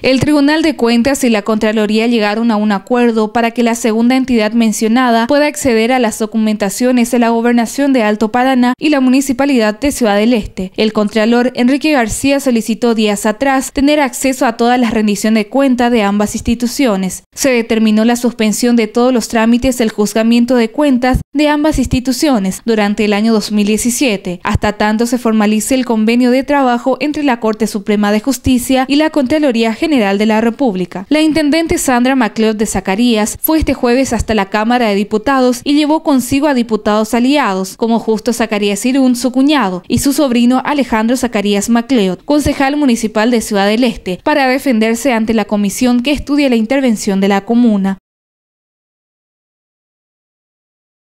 El Tribunal de Cuentas y la Contraloría llegaron a un acuerdo para que la segunda entidad mencionada pueda acceder a las documentaciones de la Gobernación de Alto Paraná y la Municipalidad de Ciudad del Este. El Contralor Enrique García solicitó días atrás tener acceso a todas las rendiciones de cuenta de ambas instituciones. Se determinó la suspensión de todos los trámites del juzgamiento de cuentas de ambas instituciones durante el año 2017, hasta tanto se formalice el convenio de trabajo entre la Corte Suprema de Justicia y la Contraloría General General de la República. La intendente Sandra MacLeod de Zacarías fue este jueves hasta la Cámara de Diputados y llevó consigo a diputados aliados, como Justo Zacarías Irún, su cuñado, y su sobrino Alejandro Zacarías MacLeod, concejal municipal de Ciudad del Este, para defenderse ante la comisión que estudia la intervención de la comuna.